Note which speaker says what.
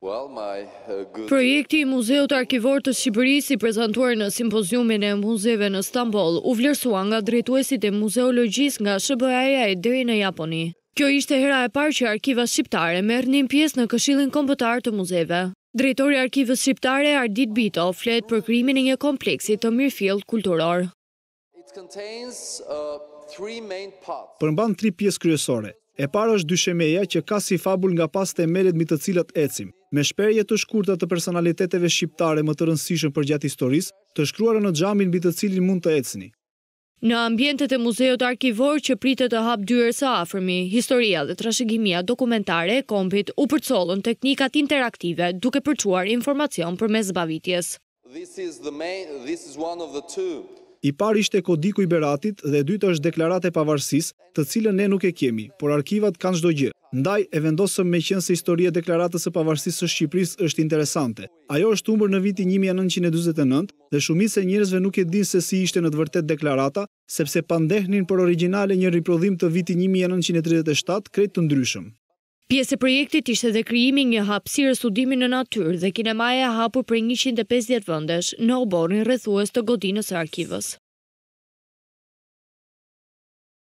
Speaker 1: Uh, Projekti i Muzeut Arkivor të Shqipërisi prezentuar në simpozjumin e muzeve në Stambol u vlerësua nga drejtuesit e muzeologjis nga Shëbëaja e dhe në Japoni. Kjo ishte hera e parë që arkiva shqiptare merë një pjesë në këshilin kompëtar të muzeve. Drejtori arkivës shqiptare Ardit Bito flet për krimin e një kompleksit të mirëfjell kulturor. Uh,
Speaker 2: Përmban tri pjesë kryesore. E parë është dyshemeja që ka si fabul nga pas të emelet mitë të cilat ecim, Me shperje të shkurta të personaliteteve shqiptare më të rëndësishën për gjatë historisë, të shkruarë në gjamin bitë të cilin mund të ecni.
Speaker 1: Në ambjentet e muzeot arkivor që pritet të hap dyrë sa afërmi, historia dhe trashëgimia dokumentare e kompit u përcolën teknikat interaktive duke përquar informacion për me zbavitjes.
Speaker 2: I par ishte kodiku i beratit dhe dytë është deklarate pavarsis të cilën ne nuk e kemi, por arkivat kanë shdo gjë. Ndaj e vendosëm me qenë se historie deklaratës e pavarësisë së Shqipëris është interesante. Ajo është umër në vitin 1929 dhe shumit se njërezve nuk e din se si ishte në të vërtet deklarata, sepse pandehnin për originale një riprodhim të viti 1937 kretë të ndryshëm.
Speaker 1: Pjesë e projektit ishte dhe kryimi një hapsirë studimi në naturë dhe kinemaja hapur për 150 vëndesh në oborin rrethues të godinës e arkivës.